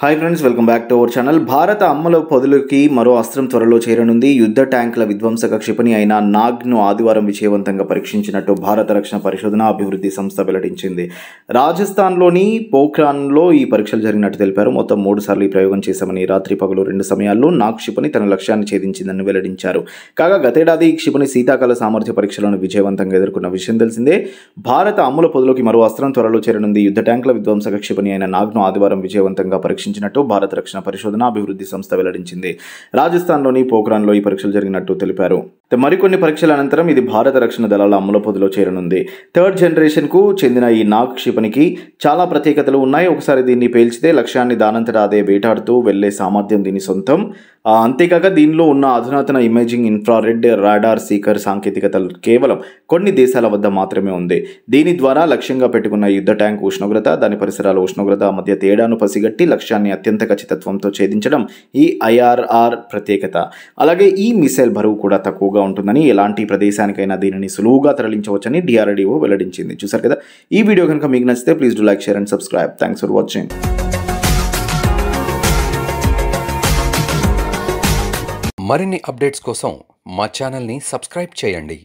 hi friends welcome back to our channel భారత అమ్మల పొదులకి మరో అస్త్రం త్వరలో చేరనుంది యుద్ధ ట్యాంకుల విధ్వంసక క్షిపణి అయిన నాగ్ను ఆదివారం విజయవంతంగా పరీక్షించినట్టు భారత రక్షణ పరిశోధన అభివృద్ధి సంస్థ వెల్లడించింది రాజస్థాన్లోని పోఖ్రాన్లో ఈ పరీక్షలు జరిగినట్టు తెలిపారు మొత్తం మూడు సార్లు ఈ ప్రయోగం చేశామని రాత్రి పగలు రెండు సమయాల్లో నాగ్ క్షిపణి తన లక్ష్యాన్ని ఛేదించిందని వెల్లడించారు కాగా గతేడాది ఈ క్షిపణి శీతాకాల సామర్థ్య పరీక్షలను విజయవంతంగా ఎదుర్కొన్న విషయం తెలిసిందే భారత అమ్ముల పొదులకి మరో అస్త్రం త్వరలో చేరనుంది యుద్ధ ట్యాంకుల విధ్వంసక క్షిపణి అయిన నాగ్ను ఆదివారం విజయవంతంగా పరీక్ష పరీక్షించినట్టు భారత రక్షణ పరిశోధన అభివృద్ధి సంస్థ వెల్లడించింది రాజస్థాన్లోని పోఖ్రాన్లో ఈ పరీక్షలు జరిగినట్టు తెలిపారు మరికొన్ని పరీక్షల అనంతరం ఇది భారత రక్షణ దళాల అమలు చేరనుంది థర్డ్ జనరేషన్కు చెందిన ఈ నాగ్ క్షిపణికి చాలా ప్రత్యేకతలు ఉన్నాయి ఒకసారి దీన్ని పేల్చితే లక్ష్యాన్ని దానంతట అదే వేటాడుతూ వెళ్లే సామర్థ్యం దీని సొంతం అంతేకాక దీనిలో ఉన్న అధునాతన ఇమేజింగ్ ఇన్ఫ్రారెడ్ రాడార్ సీకర్ సాంకేతికతలు కేవలం కొన్ని దేశాల వద్ద మాత్రమే ఉంది దీని ద్వారా లక్ష్యంగా పెట్టుకున్న యుద్ధ ట్యాంక్ ఉష్ణోగ్రత దాని పరిసరాల ఉష్ణోగ్రత మధ్య తేడాను పసిగట్టి లక్ష్యాన్ని అత్యంత ఖచ్చితత్వంతో ఛేదించడం ఈ ఐఆర్ఆర్ ప్రత్యేకత అలాగే ఈ మిసైల్ బరువు కూడా తక్కువగా తక్కువగా ఉంటుందని ఎలాంటి ప్రదేశానికైనా దీనిని సులువుగా తరలించవచ్చని డిఆర్డీఓ వెల్లడించింది చూసారు కదా ఈ వీడియో కనుక మీకు నచ్చితే please do like share and subscribe thanks for watching మరిన్ని అప్డేట్స్ కోసం మా ఛానల్ని సబ్స్క్రైబ్ చేయండి